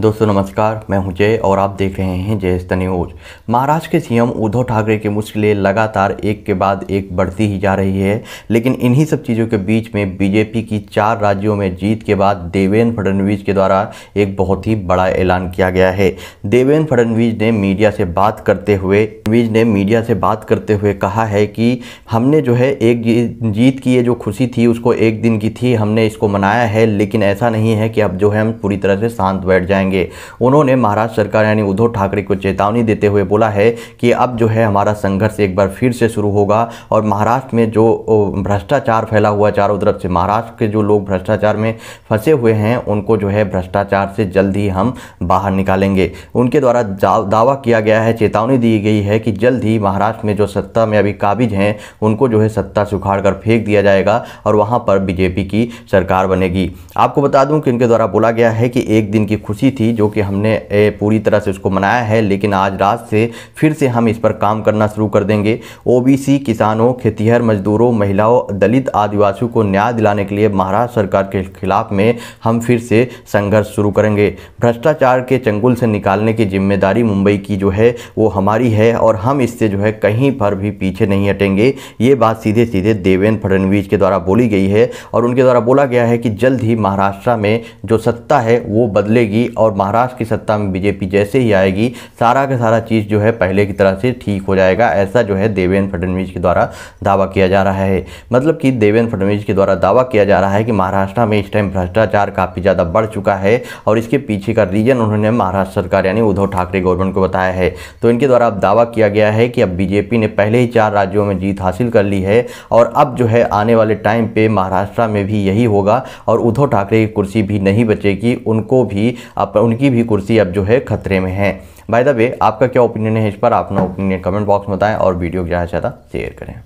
दोस्तों नमस्कार मैं हूं जय और आप देख रहे हैं जय न्यूज महाराष्ट्र के सीएम उद्धव ठाकरे की मुश्किलें लगातार एक के बाद एक बढ़ती ही जा रही है लेकिन इन्हीं सब चीज़ों के बीच में बीजेपी की चार राज्यों में जीत के बाद देवेंद्र फडणवीस के द्वारा एक बहुत ही बड़ा ऐलान किया गया है देवेंद्र फडणवीस ने मीडिया से बात करते हुए फडणवीस ने मीडिया से बात करते हुए कहा है कि हमने जो है एक जीत की ये जो खुशी थी उसको एक दिन की थी हमने इसको मनाया है लेकिन ऐसा नहीं है कि अब जो है हम पूरी तरह से शांत बैठ जाएंगे जाएंगे उन्होंने महाराष्ट्र सरकार यानी उद्धव ठाकरे को चेतावनी देते हुए बोला है कि अब जो है हमारा संघर्ष एक बार फिर से शुरू होगा और महाराष्ट्र में जो भ्रष्टाचार फैला हुआ चारों तरफ से महाराष्ट्र के जो लोग भ्रष्टाचार में फंसे हुए हैं उनको जो है भ्रष्टाचार से जल्द ही हम बाहर निकालेंगे उनके द्वारा दावा किया गया है चेतावनी दी गई है कि जल्द ही महाराष्ट्र में जो सत्ता में अभी काबिज हैं उनको जो है सत्ता से उखाड़ कर फेंक दिया जाएगा और वहाँ पर बीजेपी की सरकार बनेगी आपको बता दूँ कि उनके द्वारा बोला गया है कि एक दिन की खुशी थी जो कि हमने पूरी तरह से उसको मनाया है लेकिन आज रात से फिर से हम इस पर काम करना शुरू कर देंगे ओबीसी किसानों खेतीहर मजदूरों महिलाओं दलित आदिवासियों को न्याय दिलाने के लिए महाराष्ट्र सरकार के खिलाफ में हम फिर से संघर्ष शुरू करेंगे भ्रष्टाचार के चंगुल से निकालने की जिम्मेदारी मुंबई की जो है वो हमारी है और हम इससे जो है कहीं पर भी पीछे नहीं हटेंगे ये बात सीधे सीधे देवेंद्र फडणवीस के द्वारा बोली गई है और उनके द्वारा बोला गया है कि जल्द ही महाराष्ट्र में जो सत्ता है वो बदलेगी और महाराष्ट्र की सत्ता में बीजेपी जैसे ही आएगी सारा का सारा चीज़ जो है पहले की तरह से ठीक हो जाएगा ऐसा जो है देवेंद्र फडणवीस के द्वारा दावा किया जा रहा है मतलब कि देवेंद्र फडणवीस के द्वारा दावा किया जा रहा है कि महाराष्ट्र में इस टाइम भ्रष्टाचार काफ़ी ज़्यादा बढ़ चुका है और इसके पीछे का रीजन उन्होंने महाराष्ट्र सरकार यानी उद्धव ठाकरे गवर्नमेंट को बताया है तो इनके द्वारा अब दावा किया गया है कि अब बीजेपी ने पहले ही चार राज्यों में जीत हासिल कर ली है और अब जो है आने वाले टाइम पे महाराष्ट्र में भी यही होगा और उद्धव ठाकरे की कुर्सी भी नहीं बचेगी उनको भी अब आप उनकी भी कुर्सी अब जो है खतरे में है बाय द वे आपका क्या ओपिनियन है इस पर अपना ओपिनियन कमेंट बॉक्स में बताएं और वीडियो ज़्यादा से ज़्यादा शेयर करें